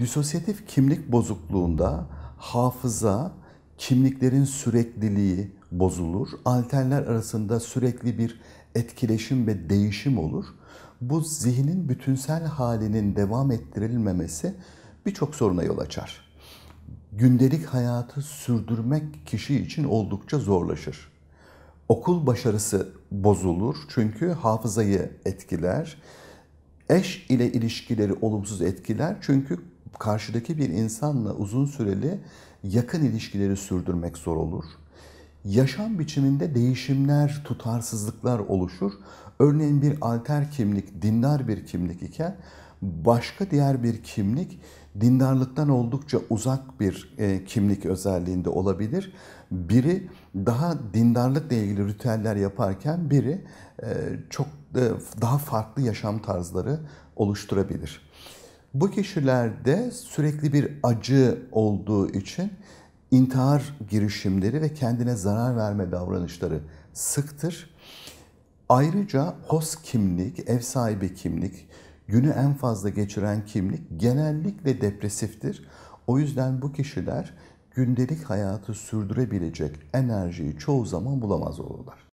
disosyatif kimlik bozukluğunda hafıza, kimliklerin sürekliliği bozulur. Alterler arasında sürekli bir etkileşim ve değişim olur. Bu zihnin bütünsel halinin devam ettirilmemesi birçok soruna yol açar. Gündelik hayatı sürdürmek kişi için oldukça zorlaşır. Okul başarısı bozulur çünkü hafızayı etkiler. Eş ile ilişkileri olumsuz etkiler çünkü karşıdaki bir insanla uzun süreli yakın ilişkileri sürdürmek zor olur. Yaşam biçiminde değişimler, tutarsızlıklar oluşur. Örneğin bir alter kimlik, dindar bir kimlik iken başka diğer bir kimlik dindarlıktan oldukça uzak bir e, kimlik özelliğinde olabilir. Biri daha dindarlıkla ilgili ritüeller yaparken biri e, çok e, daha farklı yaşam tarzları oluşturabilir. Bu kişilerde sürekli bir acı olduğu için intihar girişimleri ve kendine zarar verme davranışları sıktır. Ayrıca host kimlik, ev sahibi kimlik, günü en fazla geçiren kimlik genellikle depresiftir. O yüzden bu kişiler gündelik hayatı sürdürebilecek enerjiyi çoğu zaman bulamaz olurlar.